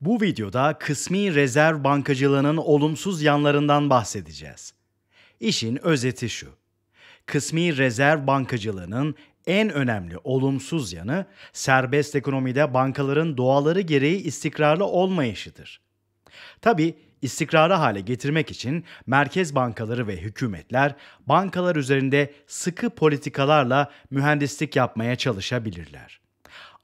Bu videoda kısmi rezerv bankacılığının olumsuz yanlarından bahsedeceğiz. İşin özeti şu. Kısmi rezerv bankacılığının en önemli olumsuz yanı serbest ekonomide bankaların doğaları gereği istikrarlı olmayışıdır. Tabi istikrarı hale getirmek için merkez bankaları ve hükümetler bankalar üzerinde sıkı politikalarla mühendislik yapmaya çalışabilirler.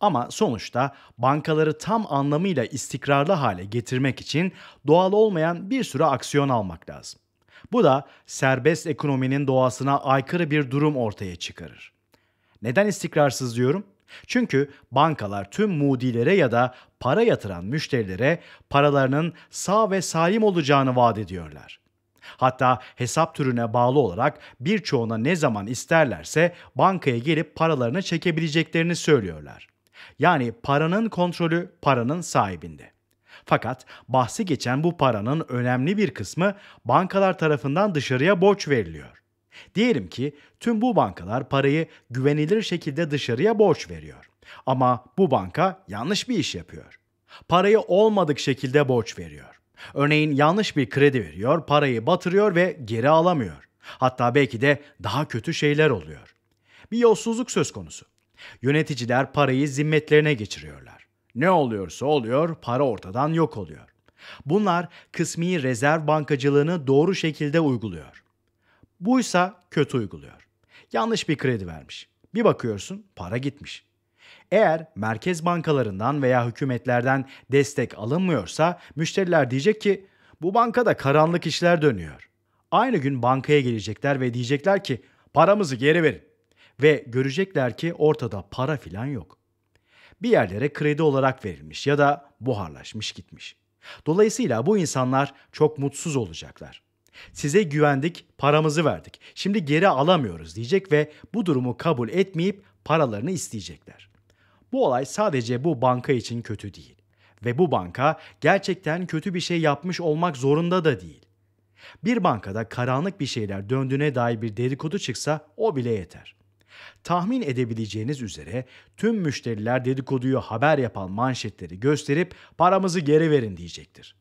Ama sonuçta bankaları tam anlamıyla istikrarlı hale getirmek için doğal olmayan bir sürü aksiyon almak lazım. Bu da serbest ekonominin doğasına aykırı bir durum ortaya çıkarır. Neden istikrarsız diyorum? Çünkü bankalar tüm mudilere ya da para yatıran müşterilere paralarının sağ ve salim olacağını vaat ediyorlar. Hatta hesap türüne bağlı olarak birçoğuna ne zaman isterlerse bankaya gelip paralarını çekebileceklerini söylüyorlar. Yani paranın kontrolü paranın sahibinde. Fakat bahsi geçen bu paranın önemli bir kısmı bankalar tarafından dışarıya borç veriliyor. Diyelim ki tüm bu bankalar parayı güvenilir şekilde dışarıya borç veriyor. Ama bu banka yanlış bir iş yapıyor. Parayı olmadık şekilde borç veriyor. Örneğin yanlış bir kredi veriyor, parayı batırıyor ve geri alamıyor. Hatta belki de daha kötü şeyler oluyor. Bir yolsuzluk söz konusu. Yöneticiler parayı zimmetlerine geçiriyorlar. Ne oluyorsa oluyor, para ortadan yok oluyor. Bunlar kısmi rezerv bankacılığını doğru şekilde uyguluyor. Buysa kötü uyguluyor. Yanlış bir kredi vermiş. Bir bakıyorsun para gitmiş. Eğer merkez bankalarından veya hükümetlerden destek alınmıyorsa müşteriler diyecek ki bu bankada karanlık işler dönüyor. Aynı gün bankaya gelecekler ve diyecekler ki paramızı geri verin ve görecekler ki ortada para filan yok. Bir yerlere kredi olarak verilmiş ya da buharlaşmış gitmiş. Dolayısıyla bu insanlar çok mutsuz olacaklar. Size güvendik, paramızı verdik. Şimdi geri alamıyoruz diyecek ve bu durumu kabul etmeyip paralarını isteyecekler. Bu olay sadece bu banka için kötü değil ve bu banka gerçekten kötü bir şey yapmış olmak zorunda da değil. Bir bankada karanlık bir şeyler döndüğüne dair bir dedikodu çıksa o bile yeter. Tahmin edebileceğiniz üzere tüm müşteriler dedikoduyu haber yapan manşetleri gösterip paramızı geri verin diyecektir.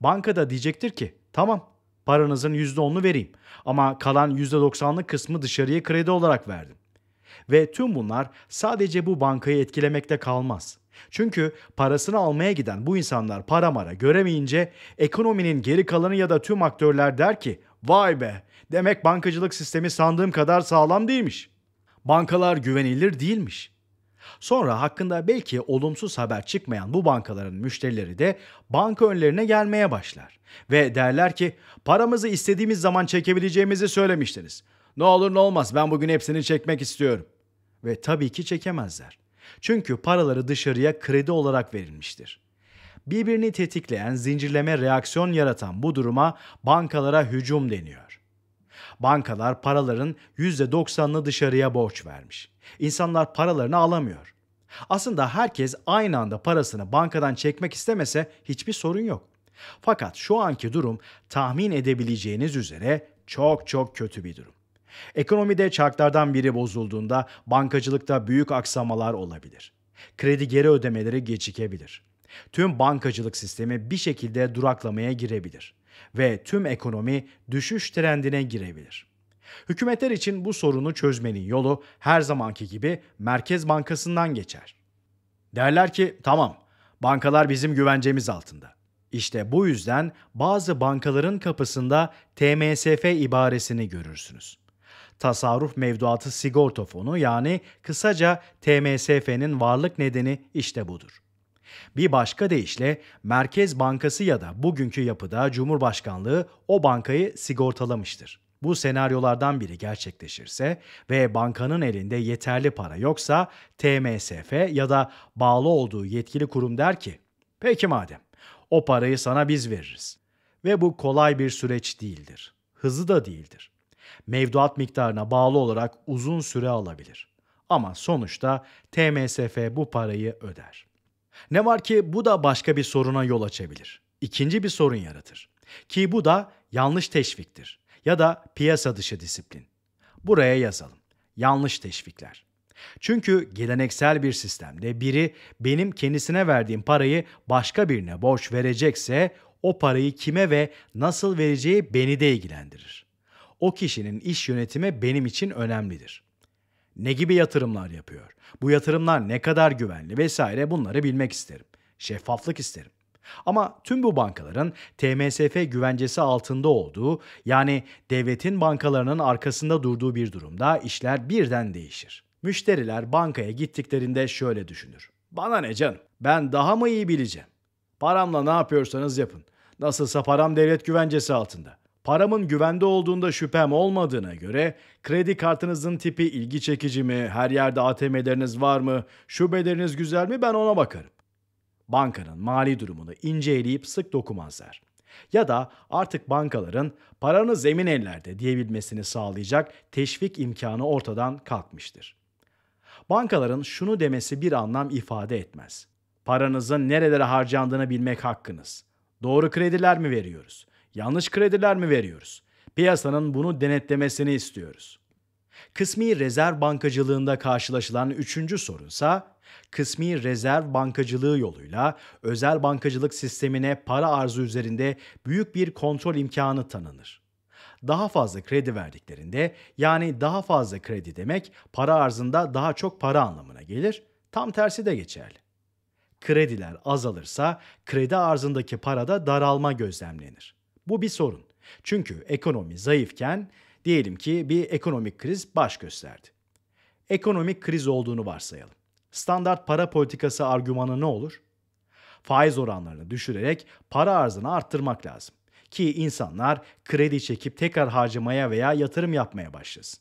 Bankada diyecektir ki tamam paranızın %10'unu vereyim ama kalan %90'lık kısmı dışarıya kredi olarak verdim. Ve tüm bunlar sadece bu bankayı etkilemekte kalmaz. Çünkü parasını almaya giden bu insanlar paramara mara göremeyince ekonominin geri kalanı ya da tüm aktörler der ki vay be demek bankacılık sistemi sandığım kadar sağlam değilmiş.'' bankalar güvenilir değilmiş. Sonra hakkında belki olumsuz haber çıkmayan bu bankaların müşterileri de banka önlerine gelmeye başlar ve derler ki paramızı istediğimiz zaman çekebileceğimizi söylemiştiniz. Ne olur ne olmaz ben bugün hepsini çekmek istiyorum. Ve tabii ki çekemezler. Çünkü paraları dışarıya kredi olarak verilmiştir. Birbirini tetikleyen zincirleme reaksiyon yaratan bu duruma bankalara hücum deniyor. Bankalar paraların %90'ını dışarıya borç vermiş. İnsanlar paralarını alamıyor. Aslında herkes aynı anda parasını bankadan çekmek istemese hiçbir sorun yok. Fakat şu anki durum tahmin edebileceğiniz üzere çok çok kötü bir durum. Ekonomide çarklardan biri bozulduğunda bankacılıkta büyük aksamalar olabilir. Kredi geri ödemeleri gecikebilir. Tüm bankacılık sistemi bir şekilde duraklamaya girebilir ve tüm ekonomi düşüş trendine girebilir. Hükümetler için bu sorunu çözmenin yolu her zamanki gibi Merkez Bankası'ndan geçer. Derler ki tamam bankalar bizim güvencemiz altında. İşte bu yüzden bazı bankaların kapısında TMSF ibaresini görürsünüz. Tasarruf Mevduatı Sigorta Fonu yani kısaca TMSF'nin varlık nedeni işte budur. Bir başka deyişle Merkez Bankası ya da bugünkü yapıda Cumhurbaşkanlığı o bankayı sigortalamıştır. Bu senaryolardan biri gerçekleşirse ve bankanın elinde yeterli para yoksa TMSF ya da bağlı olduğu yetkili kurum der ki peki madem o parayı sana biz veririz. Ve bu kolay bir süreç değildir. Hızı da değildir. Mevduat miktarına bağlı olarak uzun süre alabilir. Ama sonuçta TMSF bu parayı öder. Ne var ki bu da başka bir soruna yol açabilir. İkinci bir sorun yaratır. Ki bu da yanlış teşviktir ya da piyasa dışı disiplin. Buraya yazalım. Yanlış teşvikler. Çünkü geleneksel bir sistemde biri benim kendisine verdiğim parayı başka birine borç verecekse o parayı kime ve nasıl vereceği beni de ilgilendirir. O kişinin iş yönetimi benim için önemlidir. Ne gibi yatırımlar yapıyor? Bu yatırımlar ne kadar güvenli vesaire bunları bilmek isterim. Şeffaflık isterim. Ama tüm bu bankaların TMSF güvencesi altında olduğu yani devletin bankalarının arkasında durduğu bir durumda işler birden değişir. Müşteriler bankaya gittiklerinde şöyle düşünür. Bana ne canım? Ben daha mı iyi bileceğim? Paramla ne yapıyorsanız yapın. Nasılsa param devlet güvencesi altında. Paramın güvende olduğunda şüphem olmadığına göre kredi kartınızın tipi ilgi çekici mi, her yerde ATM'leriniz var mı, şubeleriniz güzel mi ben ona bakarım. Bankanın mali durumunu inceleyip sık dokunmazlar. Ya da artık bankaların paranız emin ellerde diyebilmesini sağlayacak teşvik imkanı ortadan kalkmıştır. Bankaların şunu demesi bir anlam ifade etmez. Paranızın nerelere harcandığını bilmek hakkınız. Doğru krediler mi veriyoruz?'' Yanlış krediler mi veriyoruz? Piyasanın bunu denetlemesini istiyoruz. Kısmi rezerv bankacılığında karşılaşılan üçüncü sorunsa, kısmi rezerv bankacılığı yoluyla özel bankacılık sistemine para arzu üzerinde büyük bir kontrol imkanı tanınır daha fazla kredi verdiklerinde yani daha fazla kredi demek para arzında daha çok para anlamına gelir. Tam tersi de geçerli. Krediler azalırsa kredi arzındaki parada daralma gözlemlenir. Bu bir sorun. Çünkü ekonomi zayıfken diyelim ki bir ekonomik kriz baş gösterdi. Ekonomik kriz olduğunu varsayalım. Standart para politikası argümanı ne olur? Faiz oranlarını düşürerek para arzını arttırmak lazım ki insanlar kredi çekip tekrar harcamaya veya yatırım yapmaya başlasın.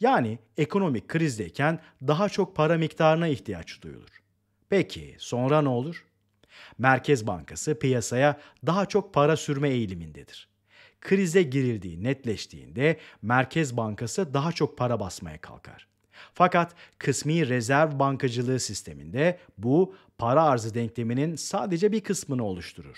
Yani ekonomik krizdeyken daha çok para miktarına ihtiyaç duyulur. Peki sonra ne olur? Merkez Bankası piyasaya daha çok para sürme eğilimindedir. Krize girildiği netleştiğinde Merkez Bankası daha çok para basmaya kalkar. Fakat kısmi rezerv bankacılığı sisteminde bu para arzı denkleminin sadece bir kısmını oluşturur.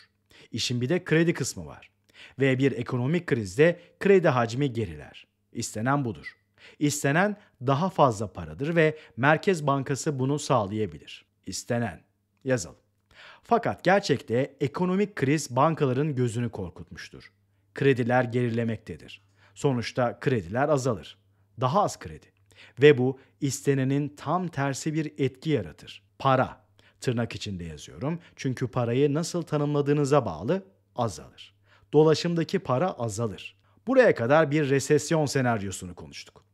İşin bir de kredi kısmı var. Ve bir ekonomik krizde kredi hacmi geriler. İstenen budur. İstenen daha fazla paradır ve Merkez Bankası bunu sağlayabilir. İstenen. Yazalım. Fakat gerçekte ekonomik kriz bankaların gözünü korkutmuştur. Krediler gerilemektedir. Sonuçta krediler azalır. Daha az kredi. Ve bu istenenin tam tersi bir etki yaratır. Para, tırnak içinde yazıyorum çünkü parayı nasıl tanımladığınıza bağlı azalır. Dolaşımdaki para azalır. Buraya kadar bir resesyon senaryosunu konuştuk.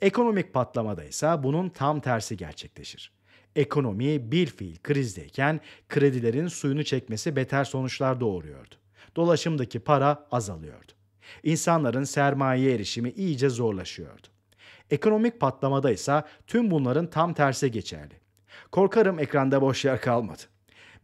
Ekonomik patlamada ise bunun tam tersi gerçekleşir. Ekonomi bir fiil krizdeyken kredilerin suyunu çekmesi beter sonuçlar doğuruyordu. Dolaşımdaki para azalıyordu. İnsanların sermaye erişimi iyice zorlaşıyordu. Ekonomik patlamada ise tüm bunların tam tersi geçerli. Korkarım ekranda boş yer kalmadı.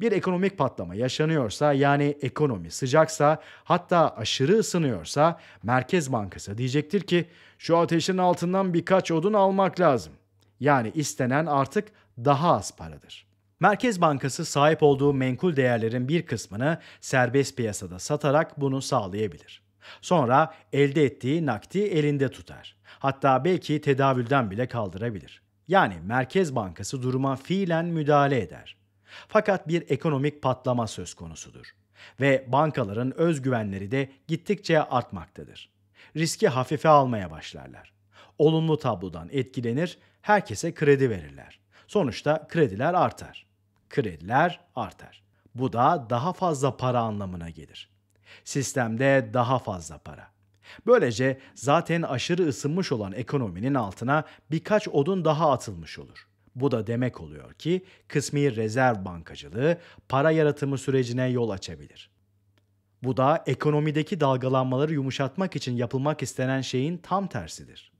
Bir ekonomik patlama yaşanıyorsa yani ekonomi sıcaksa hatta aşırı ısınıyorsa Merkez Bankası diyecektir ki şu ateşin altından birkaç odun almak lazım. Yani istenen artık daha az paradır. Merkez Bankası sahip olduğu menkul değerlerin bir kısmını serbest piyasada satarak bunu sağlayabilir. Sonra elde ettiği nakdi elinde tutar. Hatta belki tedavülden bile kaldırabilir. Yani Merkez Bankası duruma fiilen müdahale eder. Fakat bir ekonomik patlama söz konusudur ve bankaların özgüvenleri de gittikçe artmaktadır. Riski hafife almaya başlarlar. Olumlu tablodan etkilenir, herkese kredi verirler. Sonuçta krediler artar. Krediler artar. Bu da daha fazla para anlamına gelir. Sistemde daha fazla para. Böylece zaten aşırı ısınmış olan ekonominin altına birkaç odun daha atılmış olur. Bu da demek oluyor ki kısmi rezerv bankacılığı para yaratımı sürecine yol açabilir. Bu da ekonomideki dalgalanmaları yumuşatmak için yapılmak istenen şeyin tam tersidir.